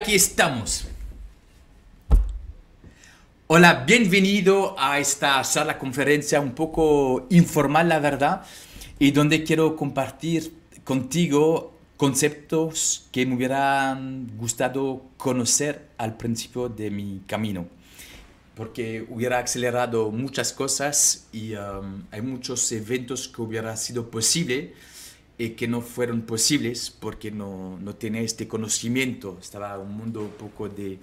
Aquí estamos. Hola, bienvenido a esta sala conferencia un poco informal, la verdad, y donde quiero compartir contigo conceptos que me hubieran gustado conocer al principio de mi camino, porque hubiera acelerado muchas cosas y um, hay muchos eventos que hubiera sido posible eh, que no fueron posibles porque no, no, tenía este conocimiento. Estaba un mundo un poco de,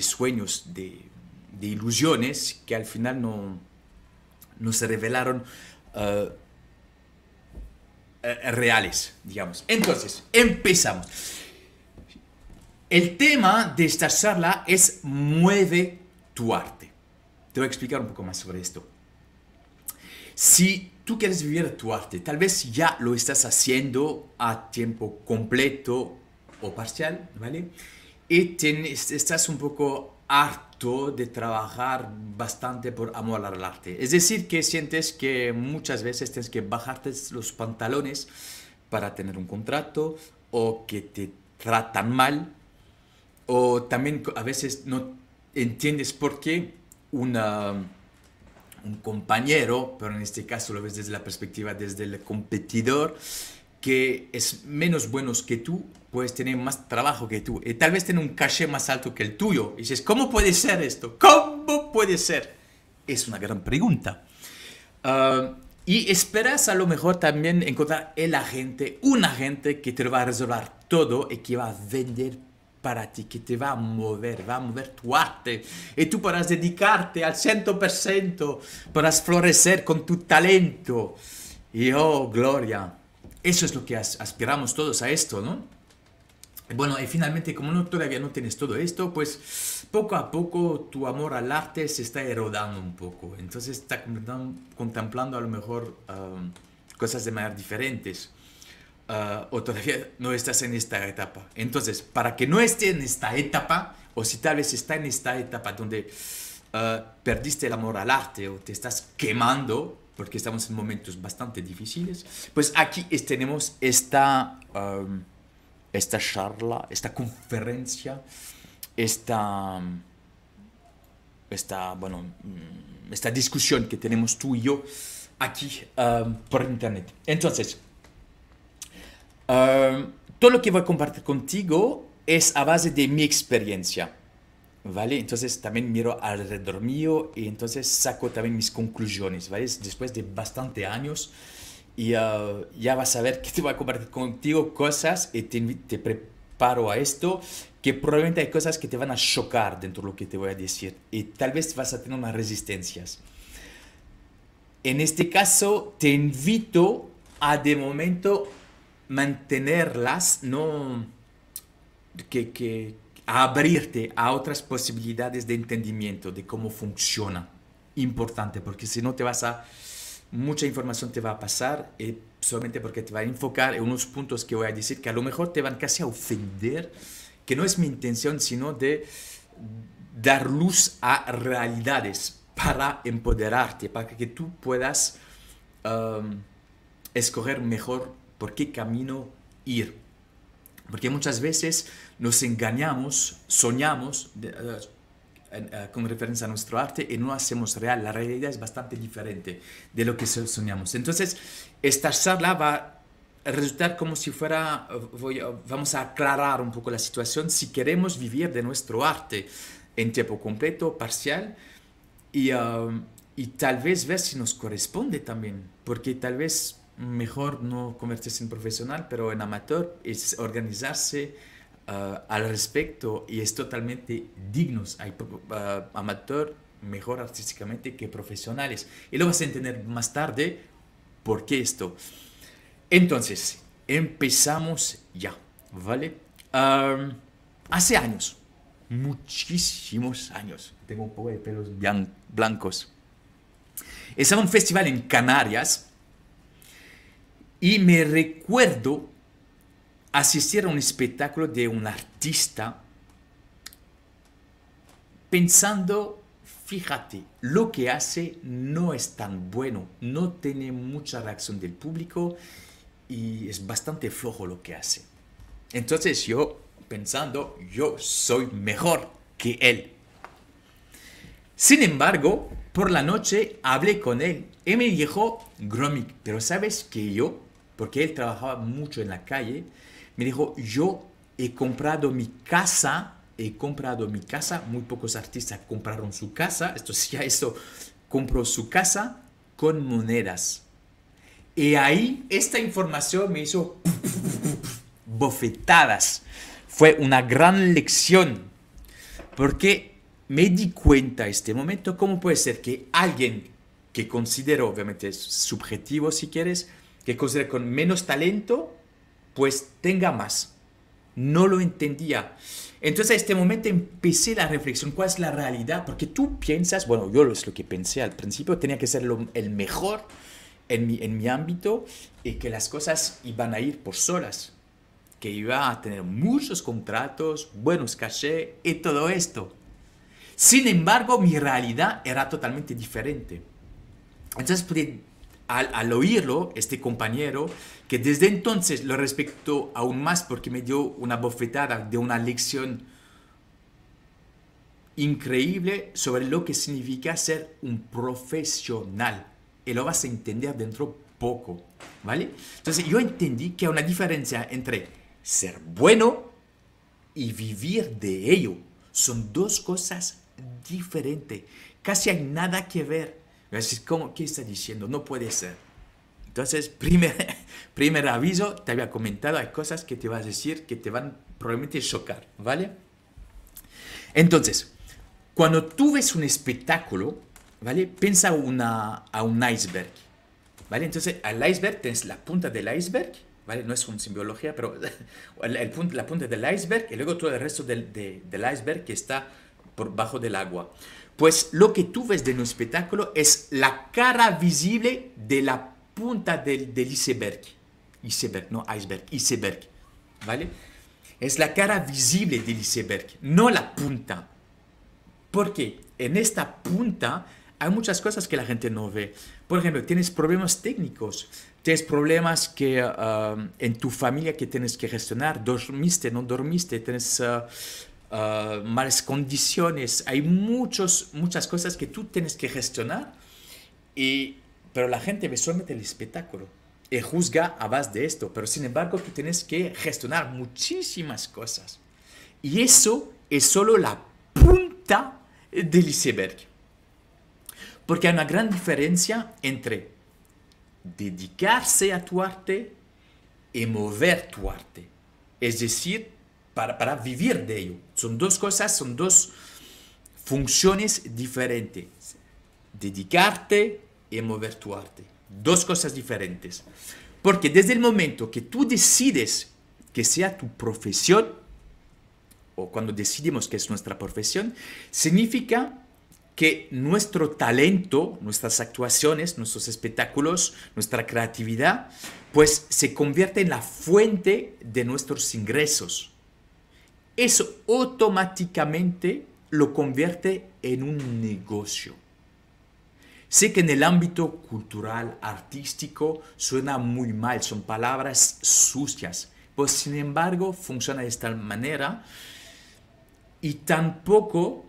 sueños, de, de, ilusiones que al final no, no se revelaron eh, eh, reales, digamos. Entonces, empezamos. El tema de esta charla es mueve tu arte. Te voy a explicar un poco más sobre esto. Si tú quieres vivir tu arte, tal vez ya lo estás haciendo a tiempo completo o parcial, ¿vale? Y tienes estás un poco harto de trabajar bastante por amor al arte. Es decir, que sientes que muchas veces tienes que bajarte los pantalones para tener un contrato o que te tratan mal o también a veces no entiendes por qué una un compañero, pero en este caso lo ves desde la perspectiva desde el competidor que es menos bueno que tú, puedes tener más trabajo que tú y tal vez tener un caché más alto que el tuyo. Y dices, ¿cómo puede ser esto? ¿Cómo puede ser? Es una gran pregunta. Ah, y esperas a lo mejor también encontrar el agente, un agente que te va a resolver todo y que va a vender para ti, que te va a mover, va a mover tu arte. Y tú podrás dedicarte al 100%, podrás florecer con tu talento. Y oh, gloria. Eso es lo que aspiramos todos a esto, ¿no? Bueno, y finalmente, como no, todavía no tienes todo esto, pues poco a poco tu amor al arte se está erodando un poco. Entonces está contemplando a lo mejor ah, cosas de manera diferentes. Ah, o todavía no estás en esta etapa. Entonces, para que no esté en esta etapa, o si tal vez está en esta etapa donde ah, perdiste el amor al arte o te estás quemando, porque estamos en momentos bastante difíciles, pues aquí tenemos esta, esta charla, esta conferencia, esta, esta, bueno, mm, esta discusión que tenemos tú y yo aquí por internet. Entonces, Em, todo lo que voy a compartir contigo es a base de mi experiencia. ¿Vale? Entonces también miro alrededor mío y entonces saco también mis conclusiones, ¿vale? Después de bastante años y eh, ya vas a ver que te voy a compartir contigo cosas y te, te preparo a esto, que probablemente hay cosas que te van a chocar dentro de lo que te voy a decir y tal vez vas a tener unas resistencias. En este caso, te invito a de momento mantenerlas, no que, abrirte a otras posibilidades de entendimiento de cómo funciona. Importante, porque si no te vas a... Mucha información te va a pasar eh, solamente porque te va a enfocar en unos puntos que voy a decir que a lo mejor te van casi a ofender, que no es mi intención, sino de dar luz a realidades para empoderarte, para que tú puedas um, escoger mejor por qué camino ir. Porque muchas veces nos engañamos, soñamos eh, eh, con referencia a nuestro arte y no hacemos real. La realidad es bastante diferente de lo que soñamos. Entonces, esta charla va a resultar como si fuera, eh, vamos a aclarar un poco la situación si queremos vivir de nuestro arte en tiempo completo, parcial, y, um, y tal vez ver si nos corresponde también, porque tal vez mejor no convertirse en profesional, pero en amateur, es organizarse ah, al respecto y es totalmente dignos. Hay ah, amateur mejor artísticamente que profesionales. Y lo vas a entender más tarde por qué esto. Entonces, empezamos ya, ¿vale? hace años, muchísimos años, tengo un poco de pelos blancos. Estaba un festival en Canarias y me recuerdo asistir a un espectáculo de un artista pensando, fíjate, lo que hace no es tan bueno, no tiene mucha reacción del público y es bastante flojo lo que hace. Entonces yo pensando, yo soy mejor que él. Sin embargo, por la noche hablé con él y me dijo, Gromit, pero sabes que yo porque él trabajaba mucho en la calle, me dijo, yo he comprado mi casa, he comprado mi casa, muy pocos artistas compraron su casa, esto ya esto, compró su casa con monedas. Y ahí esta información me hizo bofetadas. Fue una gran lección, porque me di cuenta en este momento cómo puede ser que alguien que considero, obviamente subjetivo si quieres, que considera con menos talento, pues tenga más. No lo entendía. Entonces a este momento empecé la reflexión, ¿cuál es la realidad? Porque tú piensas, bueno, yo es lo que pensé al principio, tenía que ser el mejor en mi, en mi ámbito y que las cosas iban a ir por solas, que iba a tener muchos contratos, buenos caché y todo esto. Sin embargo, mi realidad era totalmente diferente. Entonces al, oírlo, este compañero, que desde entonces lo respetó aún más porque me dio una bofetada de una lección increíble sobre lo que significa ser un profesional. Y lo vas a entender dentro poco, ¿vale? Entonces yo entendí que hay una diferencia entre ser bueno y vivir de ello. Son dos cosas diferentes. Casi hay nada que ver. Entonces, como ¿qué está diciendo? No puede ser. Entonces, primer, primer aviso, te había comentado, hay cosas que te vas a decir que te van probablemente a chocar, ¿vale? Entonces, cuando tú ves un espectáculo, ¿vale? Piensa una, a un iceberg, ¿vale? Entonces, al iceberg tienes la punta del iceberg, ¿vale? No es una simbología, pero el, la punta del iceberg y luego todo el resto del, del iceberg que está por bajo del agua. Pues lo que tú ves de un espectáculo es la cara visible de la punta del, iceberg. Iceberg, no iceberg, iceberg. ¿Vale? Es la cara visible del iceberg, no la punta. Porque en esta punta hay muchas cosas que la gente no ve. Por ejemplo, tienes problemas técnicos, tienes problemas que ah, en tu familia que tienes que gestionar, dormiste, no dormiste, tienes... Ah, Ah, malas condiciones, hay muchos, muchas cosas que tú tienes que gestionar, y, pero la gente ve solamente el espectáculo y eh, juzga a base de esto, pero sin embargo tú tienes que gestionar muchísimas cosas. Y eso es solo la punta del iceberg. Porque hay una gran diferencia entre dedicarse a tu arte y mover tu arte. Es decir, para, vivir de ello. Son dos cosas, son dos funciones diferentes. Dedicarte y mover tu arte. Dos cosas diferentes. Porque desde el momento que tú decides que sea tu profesión, o cuando decidimos que es nuestra profesión, significa que nuestro talento, nuestras actuaciones, nuestros espectáculos, nuestra creatividad, pues se convierte en la fuente de nuestros ingresos eso automáticamente lo convierte en un negocio. Sé que en el ámbito cultural, artístico, suena muy mal, son palabras sucias, pues sin embargo funciona de esta manera y tampoco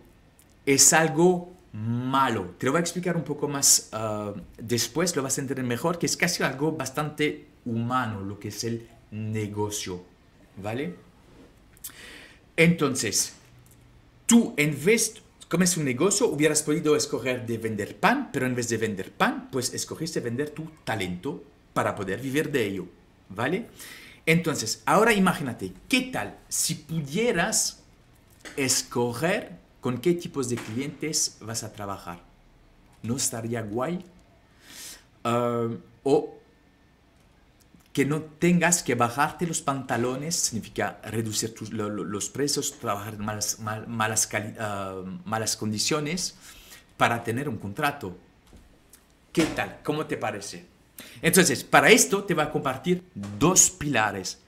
es algo malo. Te lo voy a explicar un poco más ah, después, lo vas a entender mejor, que es casi algo bastante humano, lo que es el negocio, ¿vale? Entonces, tú en vez, como es un negocio, hubieras podido escoger de vender pan, pero en vez de vender pan, pues escogiste vender tu talento para poder vivir de ello, ¿vale? Entonces, ahora imagínate, ¿qué tal si pudieras escoger con qué tipos de clientes vas a trabajar? ¿No estaría guay? Ah, que no tengas que bajarte los pantalones, significa reducir los precios, trabajar malas, malas, ah, malas condiciones para tener un contrato. ¿Qué tal? ¿Cómo te parece? Entonces, para esto te va a compartir dos pilares.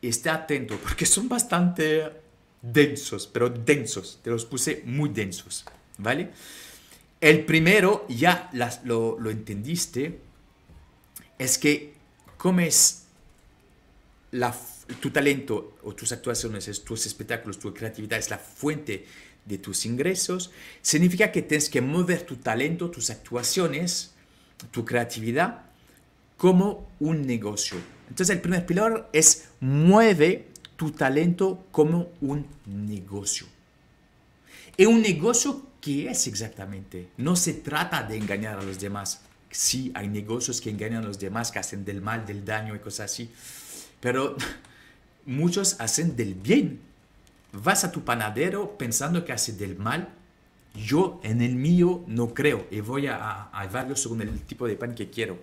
Esté atento porque son bastante densos, pero densos. Te los puse muy densos, ¿vale? El primero, ya lo, lo, entendiste, es que cómo es tu talento o tus actuaciones, tus espectáculos, tu creatividad es la fuente de tus ingresos, significa que tienes que mover tu talento, tus actuaciones, tu creatividad como un negocio. Entonces el primer pilar es mueve tu talento como un negocio. Y un negocio que es exactamente. No se trata de engañar a los demás sí, hay negocios que engañan a los demás, que hacen del mal, del daño y cosas así, pero muchos hacen del bien. Vas a tu panadero pensando que hace del mal. Yo en el mío no creo y voy a, a según el tipo de pan que quiero.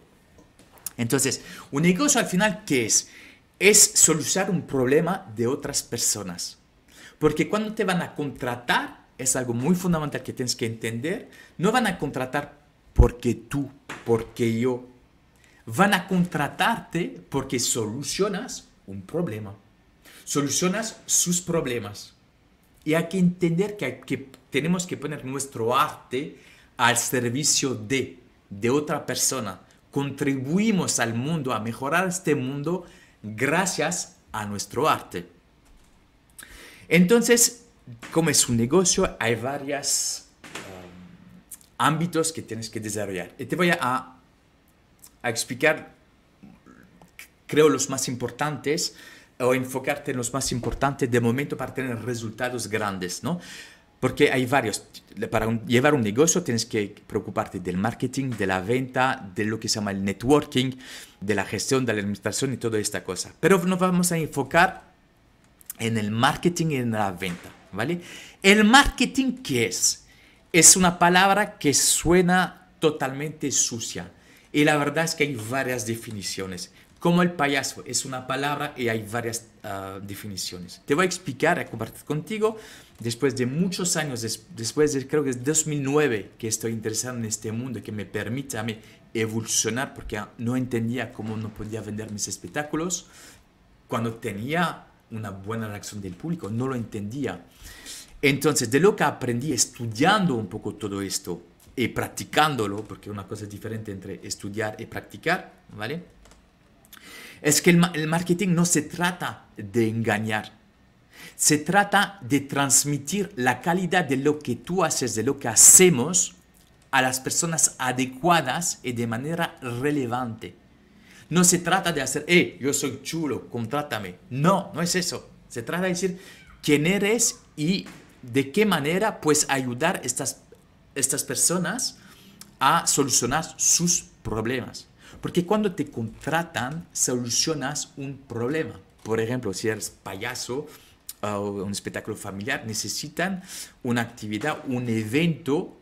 Entonces, un negocio al final, ¿qué es? Es solucionar un problema de otras personas. Porque cuando te van a contratar, es algo muy fundamental que tienes que entender, no van a contratar porque tú, porque yo. Van a contratarte porque solucionas un problema. Solucionas sus problemas. Y hay que entender que, tenemos que poner nuestro arte al servicio de, de otra persona. Contribuimos al mundo, a mejorar este mundo gracias a nuestro arte. Entonces, como es un negocio, hay varias ámbitos que tienes que desarrollar. Y te voy a, explicar, creo, los más importantes o enfocarte en los más importantes de momento para tener resultados grandes, ¿no? Porque hay varios. Para llevar un negocio tienes que preocuparte del marketing, de la venta, de lo que se llama el networking, de la gestión, de la administración y toda esta cosa. Pero nos vamos a enfocar en el marketing y en la venta, ¿vale? ¿El marketing qué es? es una palabra que suena totalmente sucia. Y la verdad es que hay varias definiciones. Como el payaso es una palabra y hay varias ah, definiciones. Te voy a explicar, a compartir contigo, después de muchos años, después de creo que es 2009 que estoy interesado en este mundo, que me permite a mí evolucionar porque no entendía cómo no podía vender mis espectáculos. Cuando tenía una buena reacción del público, no lo entendía. Entonces, de lo que aprendí estudiando un poco todo esto y practicándolo, porque una cosa es diferente entre estudiar y practicar, ¿vale? Es que el, marketing no se trata de engañar, se trata de transmitir la calidad de lo que tú haces, de lo que hacemos a las personas adecuadas y de manera relevante. No se trata de hacer, eh, yo soy chulo, contrátame. No, no es eso. Se trata de decir quién eres y de qué manera puedes ayudar a estas, estas personas a solucionar sus problemas. Porque cuando te contratan, solucionas un problema. Por ejemplo, si eres payaso ah, o un espectáculo familiar, necesitan una actividad, un evento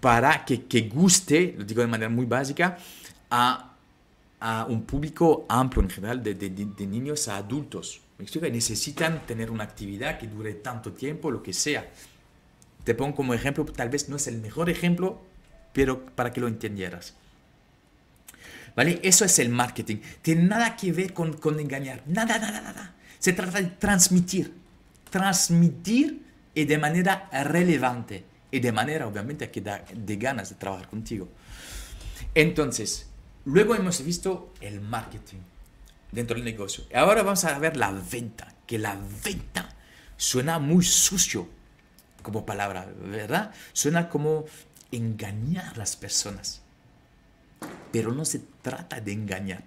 para que, que guste, lo digo de manera muy básica, a, un público amplio en general, de niños a adultos. Me explico, necesitan tener una actividad que dure tanto tiempo, lo que sea. Te pongo como ejemplo, tal vez no es el mejor ejemplo, pero para que lo entendieras. ¿Vale? Eso es el marketing. Tiene nada que ver con, engañar. Nada, nada, nada. Se trata de transmitir. Transmitir y de manera relevante. Y de manera, obviamente, que da ganas de trabajar contigo. Entonces, luego hemos visto el marketing dentro del negocio. Ahora vamos a ver la venta, que la venta suena muy sucio como palabra, ¿verdad? Suena como engañar a las personas. Pero no se trata de engañar.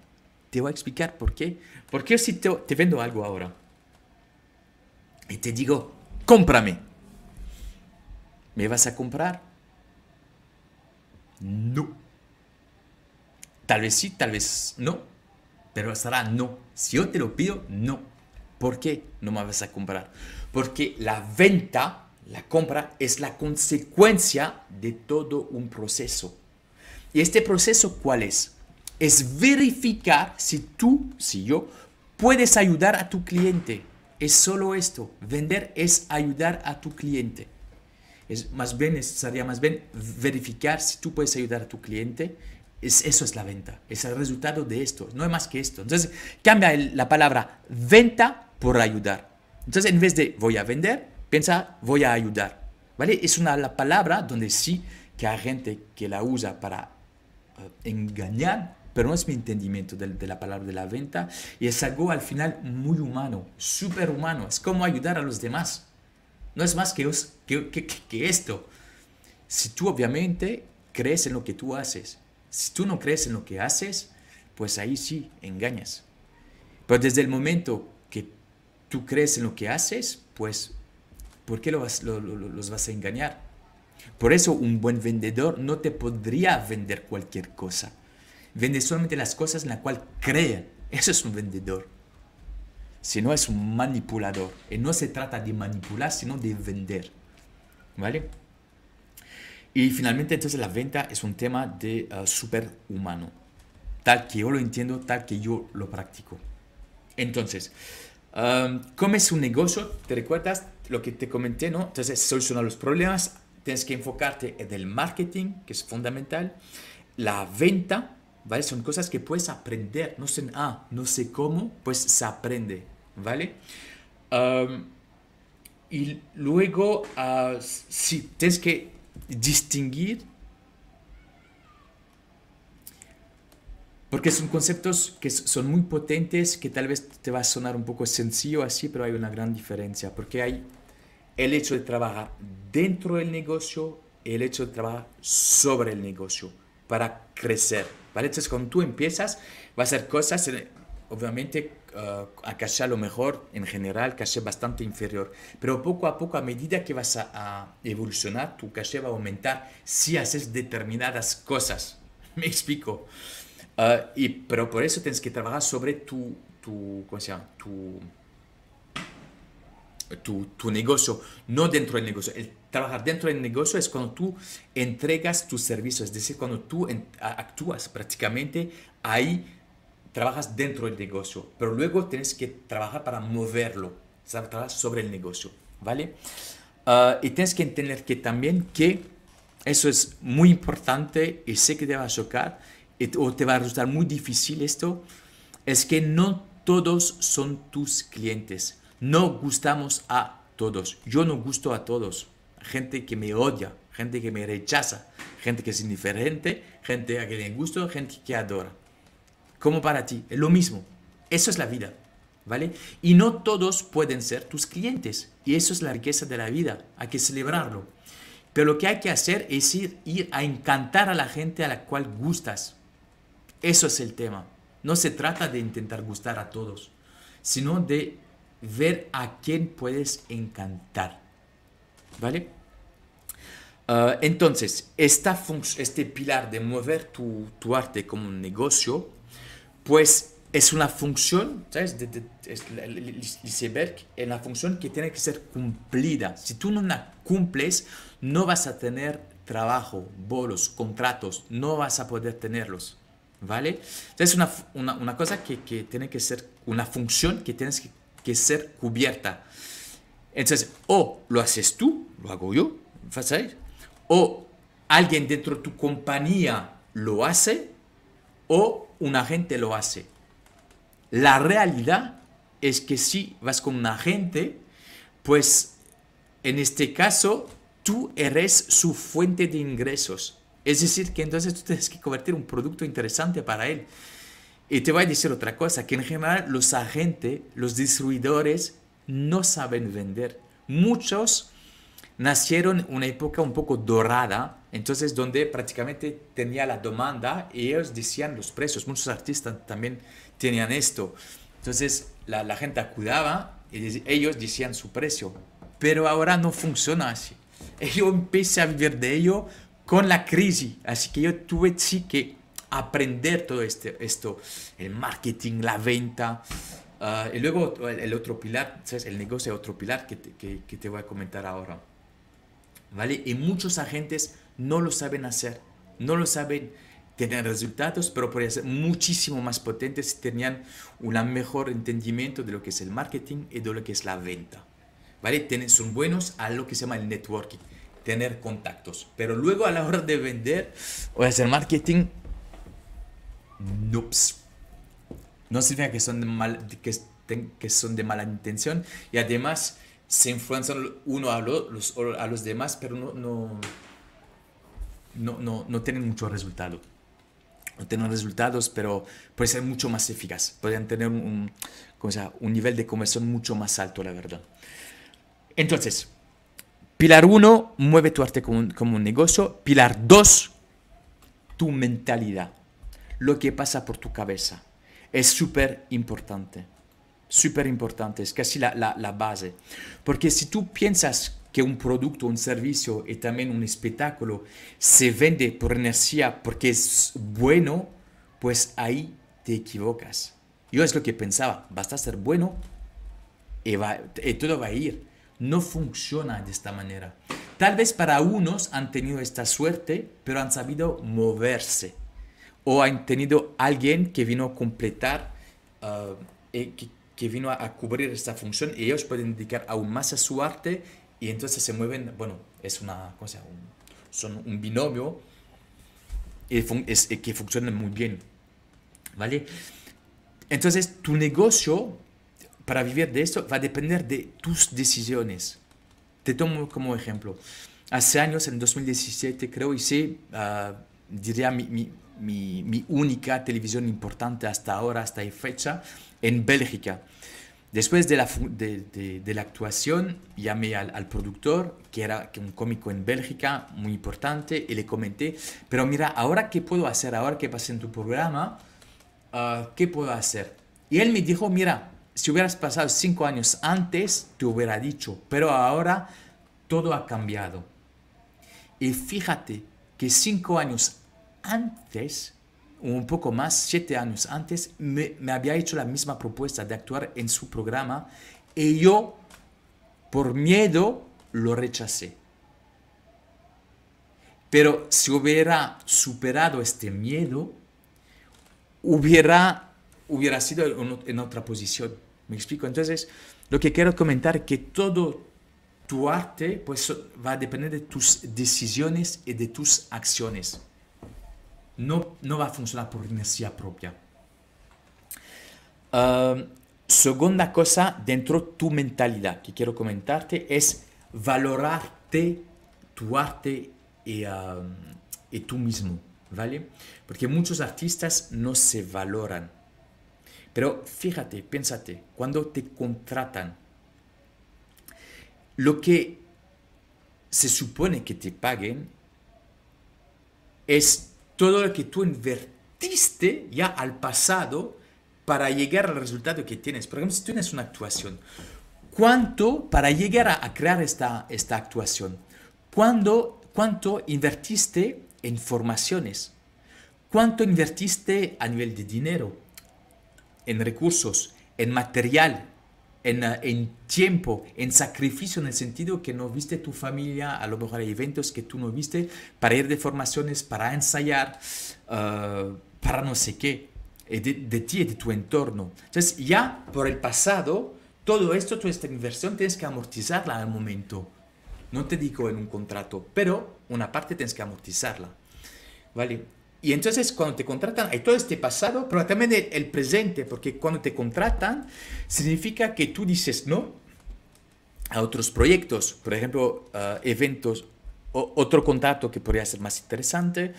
Te voy a explicar por qué. Porque si te, te vendo algo ahora y te digo, cómprame, ¿me vas a comprar? No. Tal vez sí, tal vez no. Pero será no. Si yo te lo pido, no. ¿Por qué no me vas a comprar? Porque la venta, la compra, es la consecuencia de todo un proceso. ¿Y este proceso cuál es? Es verificar si tú, si yo, puedes ayudar a tu cliente. Es solo esto. Vender es ayudar a tu cliente. Es más bien, estaría más bien verificar si tú puedes ayudar a tu cliente es, eso es la venta, es el resultado de esto, no es más que esto. Entonces cambia la palabra venta por ayudar. Entonces en vez de voy a vender, piensa voy a ayudar. ¿Vale? Es una palabra donde sí que hay gente que la usa para eh, engañar, pero no es mi entendimiento de, la palabra de la venta y es algo al final muy humano, súper humano, es como ayudar a los demás. No es más que, que esto. Si tú obviamente crees en lo que tú haces, si tú no crees en lo que haces, pues ahí sí engañas. Pero desde el momento que tú crees en lo que haces, pues ¿por qué los vas a engañar? Por eso un buen vendedor no te podría vender cualquier cosa. Vende solamente las cosas en las cuales cree. Eso es un vendedor. Si no es un manipulador. Y no se trata de manipular, sino de vender. ¿Vale? Y finalmente, entonces la venta es un tema de súper ah, superhumano, tal que yo lo entiendo, tal que yo lo practico. Entonces, ¿cómo es un negocio? ¿Te recuerdas lo que te comenté? ¿no? Entonces, solucionar los problemas, tienes que enfocarte en el marketing, que es fundamental, la venta, ¿vale? Son cosas que puedes aprender, no sé, ah, no sé cómo, pues se aprende, ¿vale? y luego, ah, si sí, tienes que distinguir, porque son conceptos que son muy potentes, que tal vez te va a sonar un poco sencillo así, pero hay una gran diferencia, porque hay el hecho de trabajar dentro del negocio y el hecho de trabajar sobre el negocio para crecer. ¿vale? Entonces, cuando tú empiezas, va a ser cosas obviamente ah, a caché a lo mejor en general, caché bastante inferior. Pero poco a poco, a medida que vas a, evolucionar, tu caché va a aumentar si haces determinadas cosas. Me explico. Ah, y, pero por eso tienes que trabajar sobre tu, tu, ¿cómo tu, tu, negocio, no dentro del negocio. trabajar dentro del negocio es cuando tú entregas tus servicios, es decir, cuando tú actúas prácticamente ahí trabajas dentro del negocio, pero luego tienes que trabajar para moverlo, trabajar sobre el negocio, ¿vale? Ah, y tienes que entender que también que eso es muy importante y sé que te va a chocar y, o te va a resultar muy difícil esto, es que no todos son tus clientes, no gustamos a todos, yo no gusto a todos, gente que me odia, gente que me rechaza, gente que es indiferente, gente a que le gusto, gente que adora como para ti. Es lo mismo. Eso es la vida. ¿Vale? Y no todos pueden ser tus clientes. Y eso es la riqueza de la vida. Hay que celebrarlo. Pero lo que hay que hacer es ir, a encantar a la gente a la cual gustas. Eso es el tema. No se trata de intentar gustar a todos, sino de ver a quién puedes encantar. ¿Vale? Ah, entonces, esta este pilar de mover tu, tu arte como un negocio pues es una función, ¿sabes? De, es una función que tiene que ser cumplida. Si tú no la cumples, no vas a tener trabajo, bolos, contratos, no vas a poder tenerlos. ¿Vale? Es una, cosa que, tiene que ser, una función que tienes que, ser cubierta. Entonces, o lo haces tú, lo hago yo, ¿sabes? O alguien dentro de tu compañía lo hace, o un agente lo hace. La realidad es que si vas con un agente, pues en este caso tú eres su fuente de ingresos. Es decir, que entonces tú tienes que convertir un producto interesante para él. Y te voy a decir otra cosa, que en general los agentes, los distribuidores, no saben vender. Muchos nacieron en una época un poco dorada entonces, donde prácticamente tenía la demanda y ellos decían los precios. Muchos artistas también tenían esto. Entonces, la, gente acudaba y ellos decían su precio. Pero ahora no funciona así. yo empecé a vivir de ello con la crisis. Así que yo tuve que aprender todo este, esto, el marketing, la venta. Ah, y luego el, otro pilar, el negocio es otro pilar que te, que, que te voy a comentar ahora. ¿Vale? Y muchos agentes no lo saben hacer, no lo saben tener resultados, pero podrían ser muchísimo más potentes si tenían un mejor entendimiento de lo que es el marketing y de lo que es la venta. ¿Vale? son buenos a lo que se llama el networking, tener contactos. Pero luego a la hora de vender o hacer marketing, noops, No significa que son de, mal, que, son de mala intención y además se influencian uno a los, a los demás, pero no, no no, no, no tienen mucho resultado. No tienen resultados, pero puede ser mucho más eficaz. Podrían tener un, nivel de conversión mucho más alto, la verdad. Entonces, pilar uno mueve tu arte como un, negocio. Pilar 2, tu mentalidad. Lo que pasa por tu cabeza. Es súper importante súper importante, es casi la, la, base. Porque si tú piensas que un producto, un servicio y también un espectáculo se vende por energía porque es bueno, pues ahí te equivocas. Yo es lo que pensaba, basta ser bueno y, todo va a ir. No funciona de esta manera. Tal vez para unos han tenido esta suerte, pero han sabido moverse. O han tenido alguien que vino a completar, ah, eh, que, vino a, a, cubrir esta función y ellos pueden dedicar aún más a su arte y entonces se mueven, bueno, es una, cosa, son un binomio eh, que funciona muy bien. ¿Vale? Entonces tu negocio para vivir de esto va a depender de tus decisiones. Te tomo como ejemplo. Hace años, en 2017, creo, hice, ah, diría, mi, única televisión importante hasta ahora, hasta fecha, en Bélgica. Después de la, actuación llamé al, productor, que era un cómico en Bélgica muy importante, y le comenté, pero mira, ahora qué puedo hacer, ahora que pasé en tu programa, ah, ¿qué puedo hacer? Y él me dijo, mira, si hubieras pasado cinco años antes, te hubiera dicho, pero ahora todo ha cambiado. Y fíjate que cinco años antes un poco más, siete años antes, me, había hecho la misma propuesta de actuar en su programa y yo, por miedo, lo rechacé. Pero si hubiera superado este miedo, hubiera, hubiera sido en otra posición. ¿Me explico? Entonces, lo que quiero comentar que todo tu arte pues, va a depender de tus decisiones y de tus acciones no, va a funcionar por inercia propia. Em, segunda cosa dentro de tu mentalidad que quiero comentarte es valorarte tu arte em, y, tú mismo, ¿vale? Porque muchos artistas no se valoran. Pero fíjate, piénsate, cuando te contratan, lo que se supone que te paguen es todo lo que tú invertiste ya al pasado para llegar al resultado que tienes. Por ejemplo, si tienes una actuación, ¿cuánto para llegar a, crear esta, esta actuación? ¿Cuándo, ¿Cuánto invertiste en formaciones? ¿Cuánto invertiste a nivel de dinero, en recursos, en material, Ah, en, tiempo, en sacrificio, en el sentido que no viste tu familia, a lo mejor hay eventos que tú no viste, para ir de formaciones, para ensayar, ah, para no sé qué, eh, de, de ti y de tu entorno. Entonces ya por el pasado, todo esto, toda esta inversión tienes que amortizarla al momento. No te digo en un contrato, pero una parte tienes que amortizarla. ¿Vale? Y entonces cuando te contratan hay todo este pasado, pero también el, presente, porque cuando te contratan significa que tú dices no a otros proyectos, por ejemplo, ah, eventos, o, otro contrato que podría ser más interesante,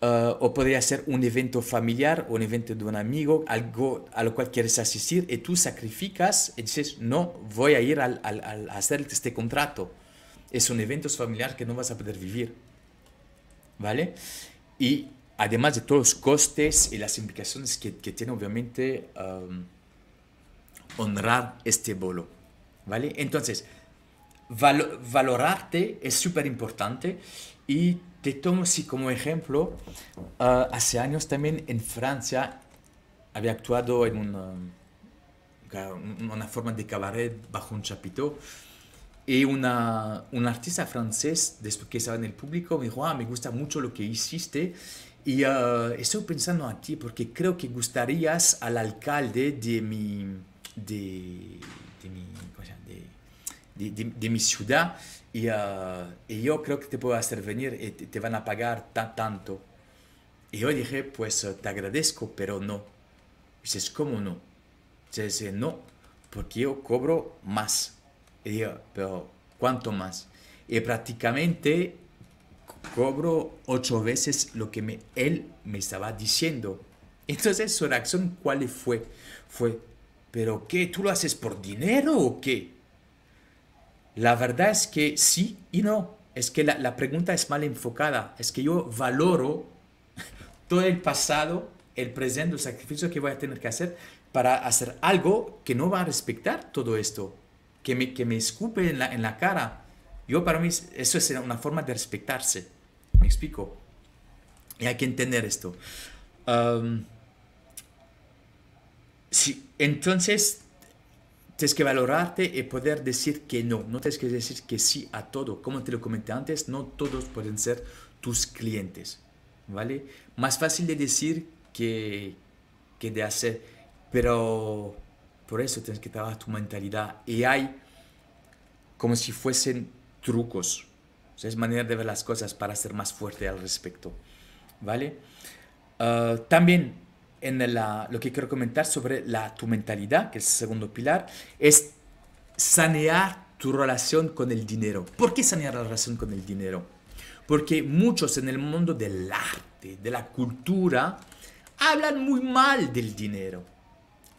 ah, o podría ser un evento familiar, o un evento de un amigo, algo a lo cual quieres asistir, y tú sacrificas y dices, no, voy a ir al, hacer este contrato. Es un evento familiar que no vas a poder vivir. ¿Vale? Y además de todos los costes y las implicaciones que, que tiene obviamente honrar este bolo. ¿Vale? Entonces, valorarte es súper importante y te tomo así como ejemplo, ah, hace años también en Francia había actuado en una, una forma de cabaret bajo un chapito y una, un artista francés, después que estaba en el público, me dijo, ah, me gusta mucho lo que hiciste. Y ah, estoy pensando a ti porque creo que gustarías al alcalde de mi, de, de mi, ciudad y, yo creo que te puedo hacer venir y eh, te, van a pagar tanto. Y yo dije, pues eh, te agradezco, pero no. Y dices, ¿cómo no? Dices, no, porque yo cobro más. Y digo, pero ¿cuánto más? Y prácticamente cobro ocho veces lo que me, él me estaba diciendo. Entonces su reacción, ¿cuál fue? Fue, ¿pero qué? ¿Tú lo haces por dinero o qué? La verdad es que sí y no. Es que la, la pregunta es mal enfocada. Es que yo valoro todo el pasado, el presente, el sacrificio que voy a tener que hacer para hacer algo que no va a respetar todo esto que me, que me escupe en la, en la cara, yo para mí eso es una forma de respetarse. ¿Me explico? Y hay que entender esto. sí, entonces, tienes que valorarte y poder decir que no. No tienes que decir que sí a todo. Como te lo comenté antes, no todos pueden ser tus clientes. ¿Vale? Más fácil de decir que, que de hacer. Pero por eso tienes que trabajar tu mentalidad. Y hay como si fuesen trucos. es manera de ver las cosas para ser más fuerte al respecto. ¿Vale? Ah, también en ah, lo que quiero comentar sobre la, tu mentalidad, que es el segundo pilar, es sanear tu relación con el dinero. ¿Por qué sanear la relación con el dinero? Porque muchos en el mundo del arte, de la cultura, hablan muy mal del dinero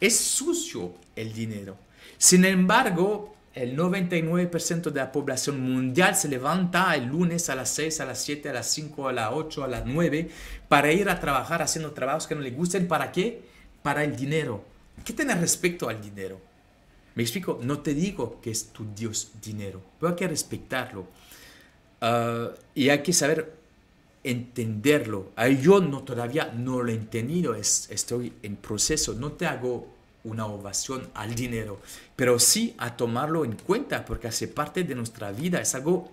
es sucio el dinero. Sin embargo, el 99% de la población mundial se levanta el lunes a las 6, a las 7, a las 5, a las 8, a las 9 para ir a trabajar haciendo trabajos que no le gusten. ¿Para qué? Para el dinero. ¿Qué tiene respecto al dinero? Me explico, no te digo que es tu Dios dinero, pero hay que respetarlo. Ah, y hay que saber entenderlo. Ah, yo no, todavía no lo he entendido, estoy en proceso. No te hago una ovación al dinero, pero sí a tomarlo en cuenta porque hace parte de nuestra vida, es algo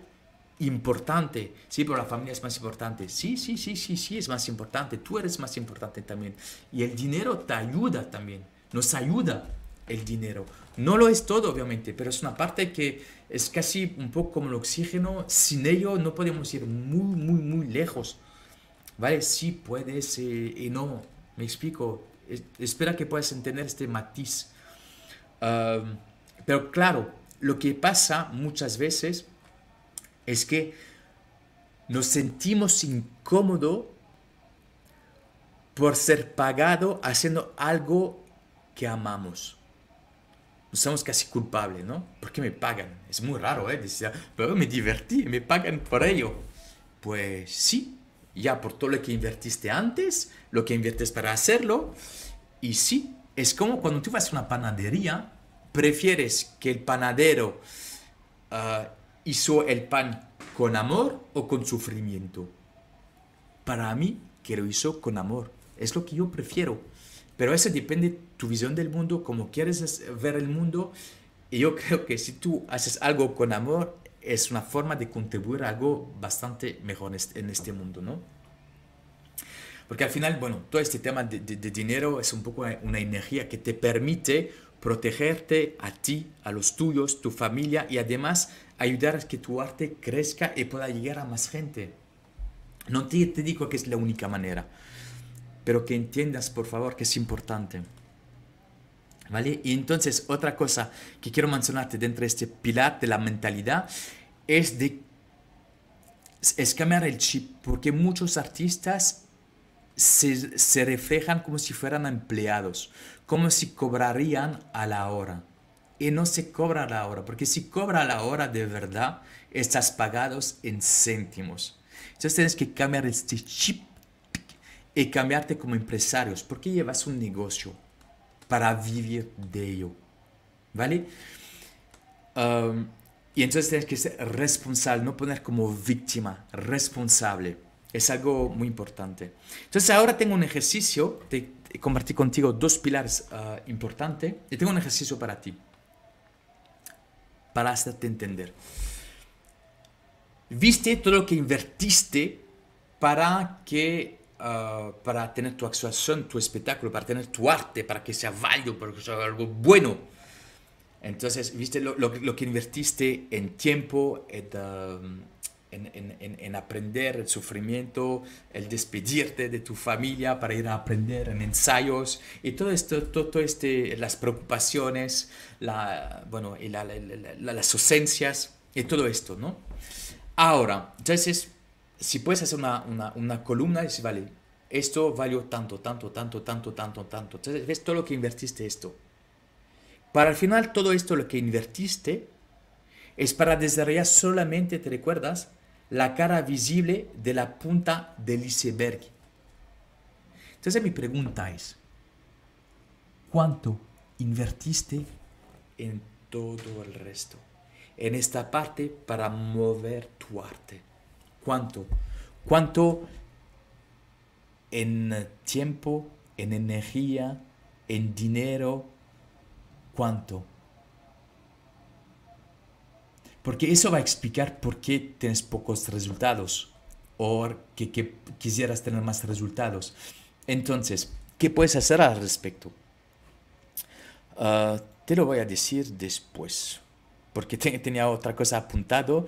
importante, sí, pero la familia es más importante, sí, sí, sí, sí, sí, es más importante, tú eres más importante también y el dinero te ayuda también, nos ayuda el dinero. No lo es todo, obviamente, pero es una parte que es casi un poco como el oxígeno, sin ello no podemos ir muy, muy, muy lejos, ¿vale? Sí puedes eh, y no, me explico, espera que puedas entender este matiz. pero claro, lo que pasa muchas veces es que nos sentimos incómodos por ser pagado haciendo algo que amamos. Nos somos casi culpables, ¿no? ¿Por qué me pagan? Es muy raro, ¿eh? pero me divertí, me pagan por ello. Pues sí, ya por todo lo que invertiste antes, lo que inviertes para hacerlo. Y sí, es como cuando tú vas a una panadería, prefieres que el panadero ah, hizo el pan con amor o con sufrimiento. Para mí, que lo hizo con amor. Es lo que yo prefiero. Pero eso depende de tu visión del mundo, cómo quieres ver el mundo. Y yo creo que si tú haces algo con amor, es una forma de contribuir a algo bastante mejor en este mundo, ¿no? Porque al final, bueno, todo este tema de, dinero es un poco una energía que te permite protegerte a ti, a los tuyos, tu familia y además ayudar a que tu arte crezca y pueda llegar a más gente. No te digo que es la única manera, pero que entiendas por favor que es importante. ¿Vale? Y entonces otra cosa que quiero mencionarte dentro de este pilar de la mentalidad es de es cambiar el chip, porque muchos artistas se, se reflejan como si fueran empleados, como si cobrarían a la hora. Y no se cobra a la hora, porque si cobra a la hora de verdad, estás pagados en céntimos. Entonces tienes que cambiar este chip y cambiarte como empresarios, porque llevas un negocio, para vivir de ello. ¿Vale? y entonces tienes que ser responsable, no poner como víctima, responsable. Es algo muy importante. Entonces ahora tengo un ejercicio, te, compartí contigo dos pilares ah, importantes y tengo un ejercicio para ti, para hacerte entender. Viste todo lo que invertiste para que Uh, para tener tu actuación, tu espectáculo, para tener tu arte, para que sea válido, para que sea algo bueno. Entonces, viste lo, que invertiste en tiempo, uh, en, aprender el sufrimiento, el despedirte de tu familia para ir a aprender en ensayos y todo esto, todo, este, las preocupaciones, bueno, las ausencias y todo esto, ¿no? Ahora, entonces, si puedes hacer una, columna y decir, vale, esto valió tanto, tanto, tanto, tanto, tanto, tanto. Entonces, ves todo lo que invertiste esto. Para el final, todo esto lo que invertiste es para desarrollar solamente, ¿te recuerdas? La cara visible de la punta del iceberg. Entonces mi pregunta es, ¿cuánto invertiste en todo el resto? En esta parte para mover tu arte. ¿Cuánto? ¿Cuánto en tiempo, en energía, en dinero? ¿Cuánto? Porque eso va a explicar por qué tienes pocos resultados o que, quisieras tener más resultados. Entonces, ¿qué puedes hacer al respecto? Ah, te lo voy a decir después, porque tenía otra cosa apuntado.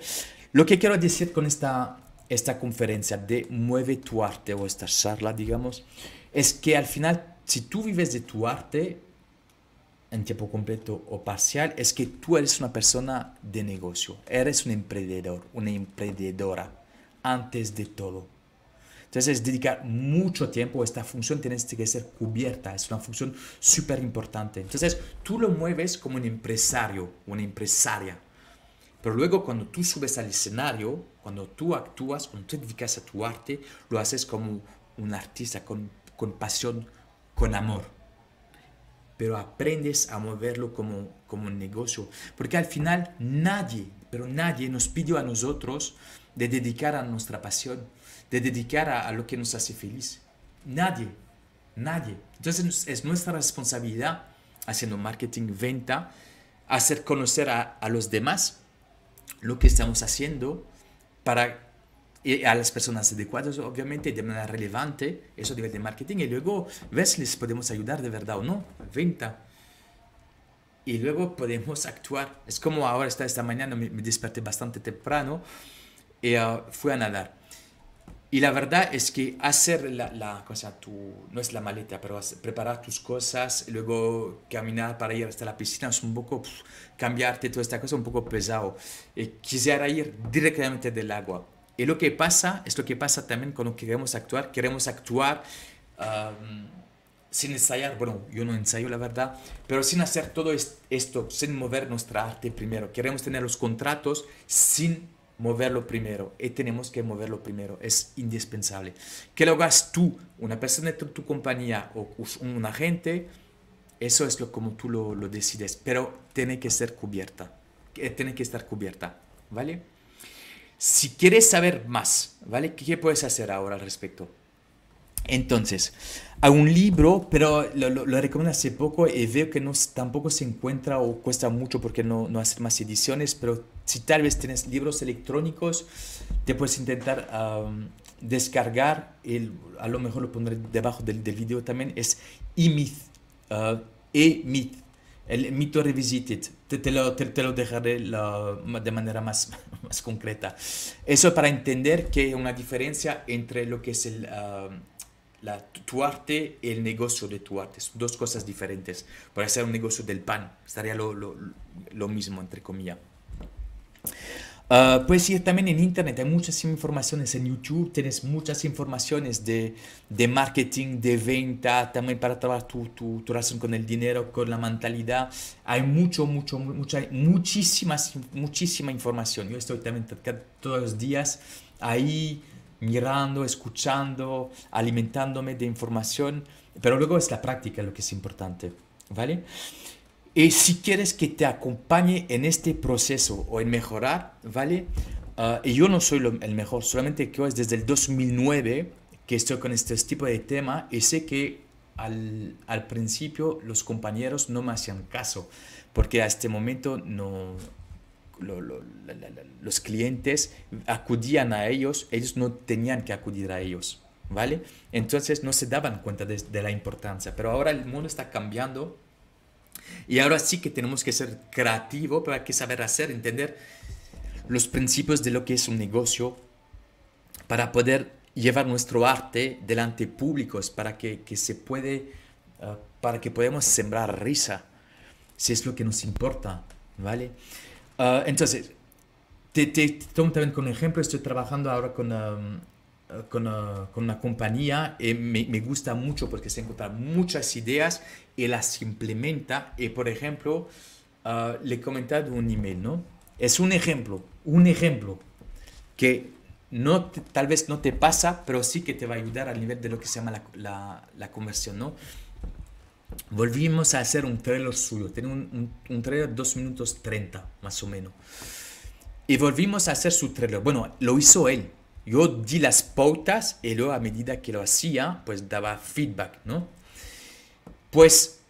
Lo que quiero decir con esta esta conferencia de Mueve tu arte o esta charla, digamos, es que al final, si tú vives de tu arte en tiempo completo o parcial, es que tú eres una persona de negocio, eres un emprendedor, una emprendedora, antes de todo. Entonces, dedicar mucho tiempo a esta función tiene este que ser cubierta, es una función súper importante. Entonces, tú lo mueves como un empresario, una empresaria. Pero luego cuando tú subes al escenario, cuando tú actúas, cuando tú dedicas a tu arte, lo haces como un artista con, con pasión, con amor. Pero aprendes a moverlo como, como un negocio. Porque al final nadie, pero nadie nos pidió a nosotros de dedicar a nuestra pasión, de dedicar a, lo que nos hace feliz. Nadie, nadie. Entonces es nuestra responsabilidad haciendo marketing, venta, hacer conocer a, a los demás lo que estamos haciendo para eh, a las personas adecuadas, obviamente, de manera relevante, eso a nivel de marketing, y luego si les podemos ayudar de verdad o no, venta. Y luego podemos actuar. Es como ahora, está esta mañana me, desperté bastante temprano y eh, ah, fui a nadar. Y la verdad es que hacer la, cosa, no es la maleta, pero preparar tus cosas, luego caminar para ir hasta la piscina, es un poco cambiarte toda esta cosa, un poco pesado. Y eh, quisiera ir directamente del agua. Y lo que pasa es lo que pasa también cuando queremos actuar, queremos actuar sin ensayar, bueno, yo no ensayo la verdad, pero sin hacer todo esto, sin mover nuestra arte primero. Queremos tener los contratos sin moverlo primero y eh, tenemos que moverlo primero, es indispensable. Que lo hagas tú, una persona de tu, compañía o un agente, eso es lo, como tú lo, lo, decides, pero tiene que ser cubierta, eh, tiene que estar cubierta, ¿vale? Si quieres saber más, ¿vale? ¿Qué puedes hacer ahora al respecto? Entonces, a un libro, pero lo, lo, recomiendo hace poco y eh, veo que no, tampoco se encuentra o cuesta mucho porque no, no hace más ediciones, pero si tal vez tienes libros electrónicos, te puedes intentar descargar, el, a lo mejor lo pondré debajo del, del video también, es e-myth, ah, e-myth, el mito revisited, te, te, lo, te, lo, dejaré de manera más, más concreta. Eso para entender que hay una diferencia entre lo que es el, la, tu arte y el negocio de tu arte, son dos cosas diferentes. Para hacer un negocio del pan, estaría lo, lo, lo mismo, entre comillas. Ah, puedes ir también en internet, hay muchas informaciones en YouTube, tienes muchas informaciones de, de marketing, de venta, también para trabajar tu, tu, relación con el dinero, con la mentalidad. Hay mucho, mucho, mucha, muchísimas, muchísima información. Yo estoy también todos los días ahí mirando, escuchando, alimentándome de información, pero luego es la práctica lo que es importante, ¿vale? Y si quieres que te acompañe en este proceso o en mejorar, ¿vale? Ah, y yo no soy el mejor, solamente que es desde el 2009 que estoy con este tipo de tema y sé que al, al principio los compañeros no me hacían caso, porque a este momento no, los clientes acudían a ellos, ellos no tenían que acudir a ellos, ¿vale? Entonces no se daban cuenta de la importancia, pero ahora el mundo está cambiando y ahora sí que tenemos que ser creativo, pero hay que saber hacer, entender los principios de lo que es un negocio para poder llevar nuestro arte delante públicos, para que, que se puede, ah, para que podamos sembrar risa, si es lo que nos importa, ¿vale? Ah, entonces, te, tomo también con ejemplo, estoy trabajando ahora con, Ah, con, una compañía y eh, me, gusta mucho porque se encuentran muchas ideas y las implementa. Y por ejemplo, ah, le he comentado un email, ¿no? Es un ejemplo, un ejemplo que no tal vez no te pasa, pero sí que te va a ayudar al nivel de lo que se llama la, conversión, ¿no? Volvimos a hacer un trailer suyo, tiene un, un, de trailer 2 minutos 30 más o menos. Y volvimos a hacer su trailer. Bueno, lo hizo él, yo di las pautas y luego a medida que lo hacía, pues daba feedback, ¿no? Pues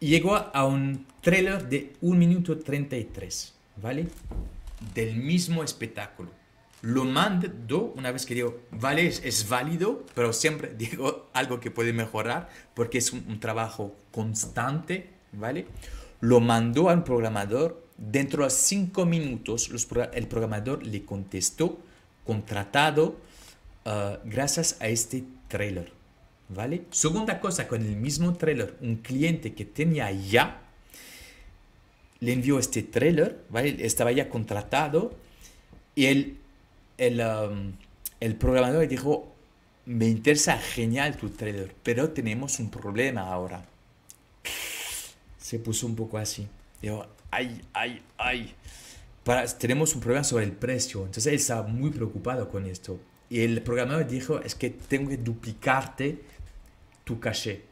llegó a un trailer de 1 minuto 33, ¿vale? Del mismo espectáculo. Lo mandó, una vez que digo, vale, es, válido, pero siempre digo algo que puede mejorar porque es un, trabajo constante, ¿vale? Lo mandó al programador. Dentro de 5 minutos el programador le contestó contratado ah, gracias a este trailer. ¿Vale? Segunda cosa, con el mismo trailer, un cliente que tenía ya, le envió este trailer, ¿vale? Estaba ya contratado y el, el, el programador dijo, me interesa genial tu trailer, pero tenemos un problema ahora. Se puso un poco así. Digo, ay, ay, ay tenemos un problema sobre el precio. Entonces él estaba muy preocupado con esto. Y el programador dijo, es que tengo que duplicarte tu caché.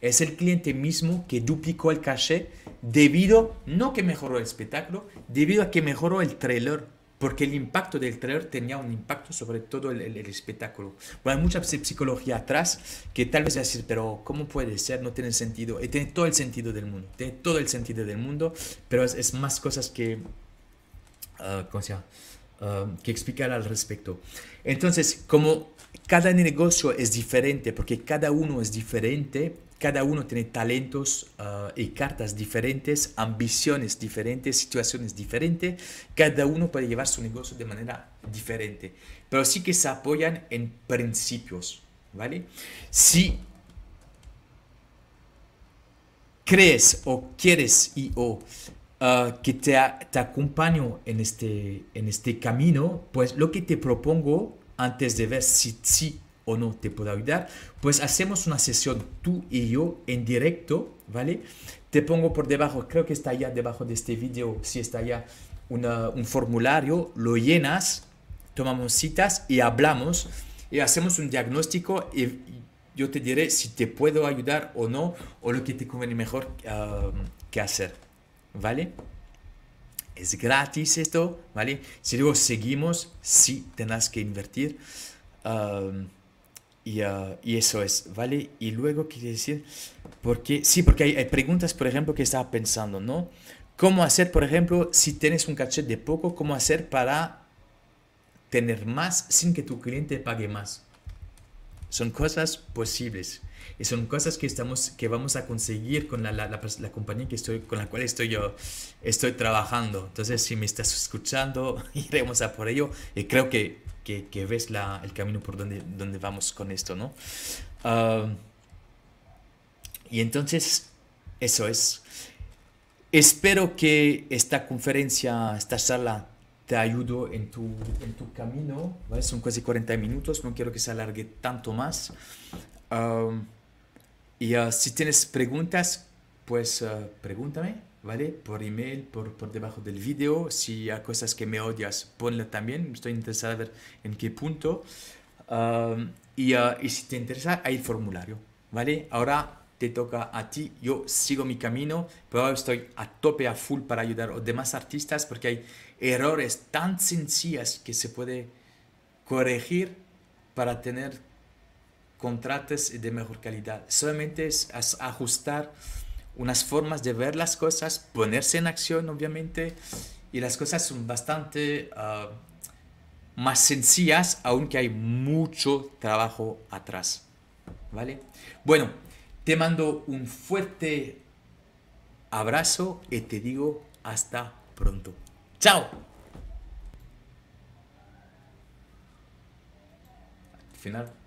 Es el cliente mismo que duplicó el caché debido, no que mejoró el espectáculo, debido a que mejoró el trailer. Porque el impacto del trailer tenía un impacto sobre todo el, espectáculo. Bueno, hay mucha psicología atrás que tal vez decir, pero ¿cómo puede ser? No tiene sentido. Y tiene todo el sentido del mundo. Tiene todo el sentido del mundo, pero es más cosas que, Ah, ¿cómo ah, que explicar al respecto. Entonces, como cada negocio es diferente, porque cada uno es diferente, cada uno tiene talentos ah, y cartas diferentes, ambiciones diferentes, situaciones diferentes, cada uno puede llevar su negocio de manera diferente, pero sí que se apoyan en principios, ¿vale? Si crees o quieres y o Ah, que te, te, acompaño en este, en este camino, pues lo que te propongo antes de ver si sí o no te puedo ayudar, pues hacemos una sesión tú y yo en directo, ¿vale? Te pongo por debajo, creo que está allá debajo de este vídeo, si está allá, un formulario, lo llenas, tomamos citas y hablamos y hacemos un diagnóstico y yo te diré si te puedo ayudar o no o lo que te conviene mejor ah, que hacer. ¿vale? Es gratis esto, ¿vale? Si luego seguimos, sí tenés que invertir. Ah, y, eso es, ¿vale? Y luego quiere decir, porque, sí, porque hay, preguntas, por ejemplo, que estaba pensando, ¿no? ¿Cómo hacer, por ejemplo, si tienes un cachet de poco, cómo hacer para tener más sin que tu cliente pague más? Son cosas posibles. Y son cosas que, estamos, que vamos a conseguir con la, la, la, compañía que estoy, con la cual estoy yo estoy trabajando. Entonces, si me estás escuchando, iremos a por ello. Y creo que, que, ves la, el camino por donde, donde vamos con esto, ¿no? Ah, y entonces, eso es. Espero que esta conferencia, esta sala te ayudo en tu, en tu camino. Son casi 40 minutos, no quiero que se alargue tanto más. Ah, y ah, si tienes preguntas, pues ah, pregúntame, ¿vale? Por email, por, por debajo del video. Si hay cosas que me odias, ponla también. Estoy interesado en ver en qué punto. Ah, y, si te interesa, hay formulario, ¿vale? Ahora te toca a ti. Yo sigo mi camino, pero estoy a tope, a full para ayudar a los demás artistas porque hay errores tan sencillas que se puede corregir para tener contrates de mejor calidad. Solamente es ajustar unas formas de ver las cosas, ponerse en acción, obviamente, y las cosas son bastante ah, más sencillas, aunque hay mucho trabajo atrás. ¿Vale? Bueno, te mando un fuerte abrazo y te digo hasta pronto. ¡Chao! final.